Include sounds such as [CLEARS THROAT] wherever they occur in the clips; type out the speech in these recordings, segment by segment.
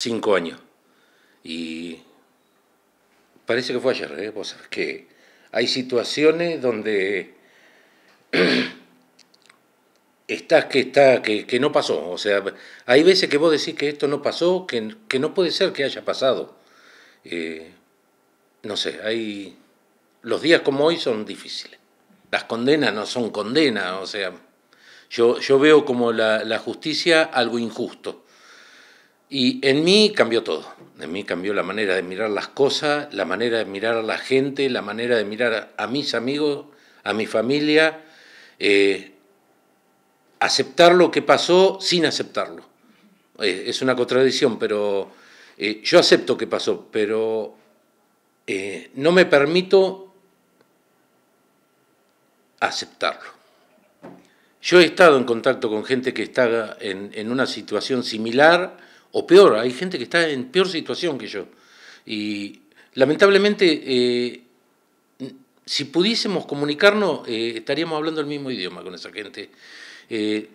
cinco años. Y parece que fue ayer, ¿eh? Vos sabés que hay situaciones donde [CLEARS THROAT] estás que está, que, no pasó. O sea, hay veces que vos decís que esto no pasó, que, que no puede ser que haya pasado. Eh, no sé, hay. Los días como hoy son difíciles. Las condenas no son condenas, o sea, yo, yo veo como la, la justicia algo injusto y en mí cambió todo. En mí cambió la manera de mirar las cosas, la manera de mirar a la gente, la manera de mirar a mis amigos, a mi familia, eh, aceptar lo que pasó sin aceptarlo. Eh, es una contradicción, pero eh, yo acepto que pasó, pero no me permito aceptarlo. Yo he estado en contacto con gente que está en, en una situación similar, o peor, hay gente que está en peor situación que yo. Y lamentablemente, eh, si pudiésemos comunicarnos, eh, estaríamos hablando el mismo idioma con esa gente. Eh,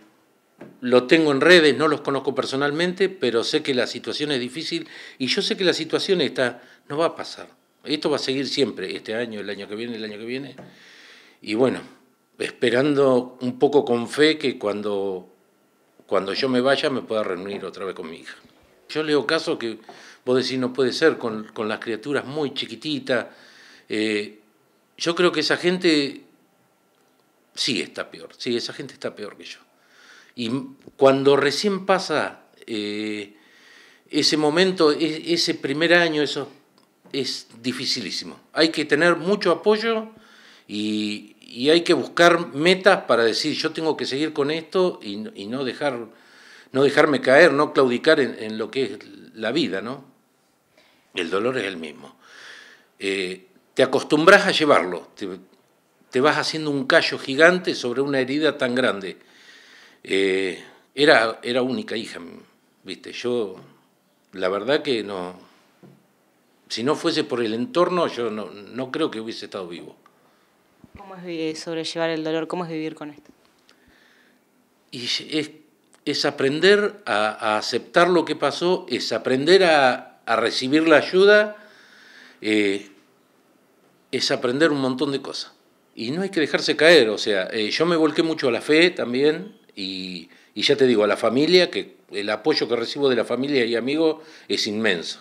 lo tengo en redes, no los conozco personalmente, pero sé que la situación es difícil y yo sé que la situación está, no va a pasar. Esto va a seguir siempre, este año, el año que viene, el año que viene. Y bueno, esperando un poco con fe que cuando cuando yo me vaya me pueda reunir otra vez con mi hija. Yo leo casos que vos decís no puede ser, con, las criaturas muy chiquititas. Eh, yo creo que esa gente sí está peor, sí, esa gente está peor que yo. Y cuando recién pasa eh, ese momento, e, ese primer año, eso es dificilísimo. Hay que tener mucho apoyo y, y hay que buscar metas para decir yo tengo que seguir con esto y, y no dejar no dejarme caer, no claudicar en, lo que es la vida, ¿no? El dolor es el mismo. Eh, te acostumbras a llevarlo, te, vas haciendo un callo gigante sobre una herida tan grande. Eh, era, era única hija, viste, yo la verdad que no, si no fuese por el entorno, yo no, no creo que hubiese estado vivo. ¿Cómo es eh, sobrellevar el dolor? ¿Cómo es vivir con esto? Y es, aprender a, aceptar lo que pasó, es aprender a, recibir la ayuda, eh, es aprender un montón de cosas. Y no hay que dejarse caer, o sea, eh, yo me volqué mucho a la fe también y, ya te digo, a la familia, que el apoyo que recibo de la familia y amigos es inmenso.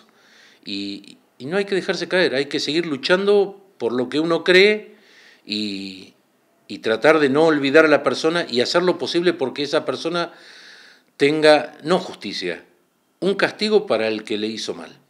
Y, y no hay que dejarse caer, hay que seguir luchando por lo que uno cree y, tratar de no olvidar a la persona y hacer lo posible porque esa persona tenga no justicia, un castigo para el que le hizo mal.